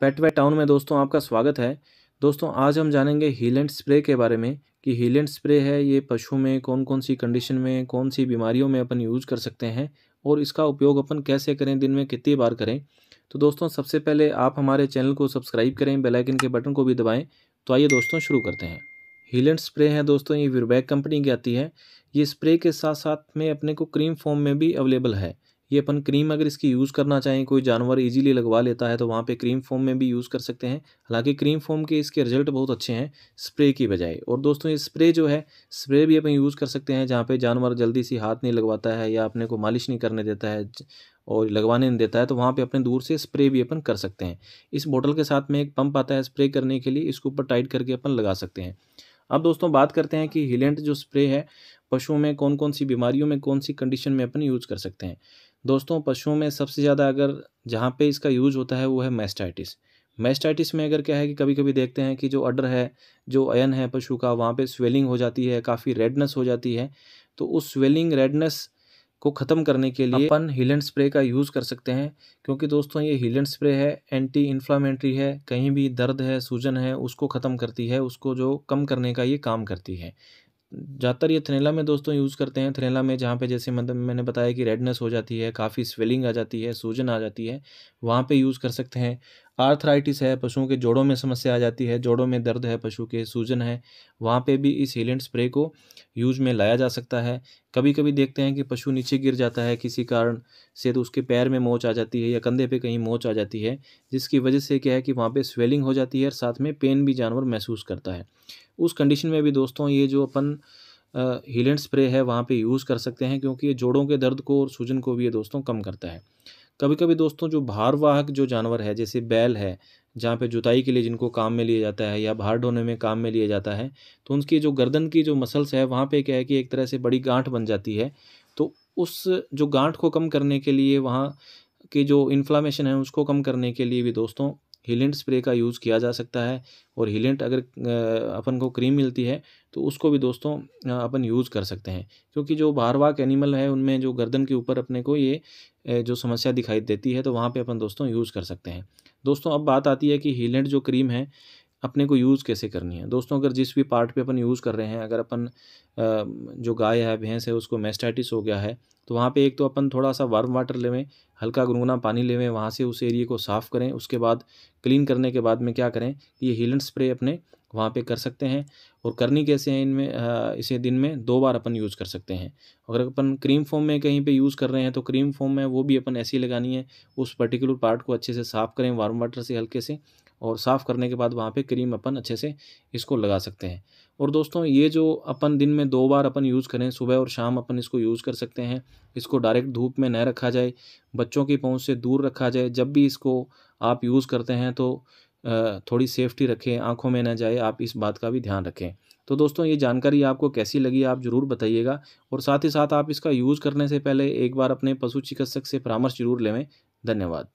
पेट पेटवे town में दोस्तों आपका स्वागत है दोस्तों आज हम जानेंगे हीलेंट स्प्रे के बारे में कि हीलेंट स्प्रे है ये पशु में कौन कौन सी कंडीशन में कौन सी बीमारियों में अपन यूज़ कर सकते हैं और इसका उपयोग अपन कैसे करें दिन में कितनी बार करें तो दोस्तों सबसे पहले आप हमारे चैनल को सब्सक्राइब करें बेलाइकिन के बटन को भी दबाएँ तो आइए दोस्तों शुरू करते हैं हीलेंट स्प्रे है दोस्तों ये वीरबैक कंपनी की आती है ये स्प्रे के साथ साथ में अपने को क्रीम फॉर्म में भी अवेलेबल है ये अपन क्रीम अगर इसकी यूज़ करना चाहें कोई जानवर इजीली लगवा लेता है तो वहाँ पे क्रीम फॉर्म में भी यूज़ कर सकते हैं हालांकि क्रीम फॉर्म के इसके रिजल्ट बहुत अच्छे हैं स्प्रे की बजाय और दोस्तों ये स्प्रे जो है स्प्रे भी अपन यूज़ कर सकते हैं जहाँ पे जानवर जल्दी सी हाथ नहीं लगवाता है या अपने को मालिश नहीं करने देता है और लगवाने नहीं देता है तो वहाँ पर अपने दूर से स्प्रे भी अपन कर सकते हैं इस बॉटल के साथ में एक पंप आता है स्प्रे करने के लिए इसके ऊपर टाइट करके अपन लगा सकते हैं अब दोस्तों बात करते हैं कि हिलेंट जो स्प्रे है पशुओं में कौन कौन सी बीमारियों में कौन सी कंडीशन में अपन यूज कर सकते हैं दोस्तों पशुओं में सबसे ज़्यादा अगर जहाँ पे इसका यूज होता है वो है मैस्टाइटिस मैस्टाइटिस में अगर क्या है कि कभी कभी देखते हैं कि जो अडर है जो अयन है पशु का वहाँ पे स्वेलिंग हो जाती है काफ़ी रेडनेस हो जाती है तो उस स्वेलिंग रेडनेस को ख़त्म करने के लिए अपन हीलेंट स्प्रे का यूज़ कर सकते हैं क्योंकि दोस्तों ये हीलेंट स्प्रे है एंटी इन्फ्लामेंट्री है कहीं भी दर्द है सूजन है उसको ख़त्म करती है उसको जो कम करने का ये काम करती है ज़्यादातर ये थनेला में दोस्तों यूज़ करते हैं थनेला में जहाँ पे जैसे मतलब मैंने बताया कि रेडनेस हो जाती है काफ़ी स्वेलिंग आ जाती है सूजन आ जाती है वहाँ पे यूज़ कर सकते हैं आर्थराइटिस है पशुओं के जोड़ों में समस्या आ जाती है जोड़ों में दर्द है पशु के सूजन है वहाँ पे भी इस हीलेंट स्प्रे को यूज में लाया जा सकता है कभी कभी देखते हैं कि पशु नीचे गिर जाता है किसी कारण से तो उसके पैर में मोच आ जाती है या कंधे पे कहीं मोच आ जाती है जिसकी वजह से क्या है कि वहाँ पर स्वेलिंग हो जाती है और साथ में पेन भी जानवर महसूस करता है उस कंडीशन में भी दोस्तों ये जो अपन हीलेंट स्प्रे है वहाँ पर यूज़ कर सकते हैं क्योंकि ये जोड़ों के दर्द को और सूजन को भी ये दोस्तों कम करता है कभी कभी दोस्तों जो भारवाहक जो जानवर है जैसे बैल है जहाँ पे जुताई के लिए जिनको काम में लिया जाता है या भार ढोने में काम में लिया जाता है तो उनकी जो गर्दन की जो मसल्स है वहाँ पे क्या है कि एक तरह से बड़ी गांठ बन जाती है तो उस जो गांठ को कम करने के लिए वहाँ की जो इन्फ्लामेशन है उसको कम करने के लिए भी दोस्तों हीलेंट स्प्रे का यूज़ किया जा सकता है और हीलेंट अगर अपन को क्रीम मिलती है तो उसको भी दोस्तों अपन यूज़ कर सकते हैं क्योंकि जो बाहरवाक एनिमल है उनमें जो गर्दन के ऊपर अपने को ये जो समस्या दिखाई देती है तो वहाँ पे अपन दोस्तों यूज़ कर सकते हैं दोस्तों अब बात आती है कि हीलेंट जो क्रीम है अपने को यूज़ कैसे करनी है दोस्तों अगर जिस भी पार्ट पे अपन यूज़ कर रहे हैं अगर अपन जो गाय है भैंस है उसको मेस्टाइटिस हो गया है तो वहाँ पे एक तो अपन थोड़ा सा वार्म वाटर लेवें हल्का गुनगुना पानी लेवें वहाँ से उस एरिए को साफ़ करें उसके बाद क्लीन करने के बाद में क्या करें कि ये हीलन स्प्रे अपने वहाँ पे कर सकते हैं और करनी कैसे है इनमें इसे दिन में दो बार अपन यूज़ कर सकते हैं अगर अपन क्रीम फॉर्म में कहीं पे यूज़ कर रहे हैं तो क्रीम फोम में वो भी अपन ऐसी लगानी है उस पर्टिकुलर पार्ट को अच्छे से साफ़ करें वार्म वाटर से हल्के से और साफ़ करने के बाद वहाँ पे क्रीम अपन अच्छे से इसको लगा सकते हैं और दोस्तों ये जो अपन दिन में दो बार अपन यूज़ करें सुबह और शाम अपन इसको यूज़ कर सकते हैं इसको डायरेक्ट धूप में न रखा जाए बच्चों की पहुँच से दूर रखा जाए जब भी इसको आप यूज़ करते हैं तो थोड़ी सेफ्टी रखें आंखों में ना जाए आप इस बात का भी ध्यान रखें तो दोस्तों ये जानकारी आपको कैसी लगी आप ज़रूर बताइएगा और साथ ही साथ आप इसका यूज़ करने से पहले एक बार अपने पशु चिकित्सक से परामर्श जरूर लेवें धन्यवाद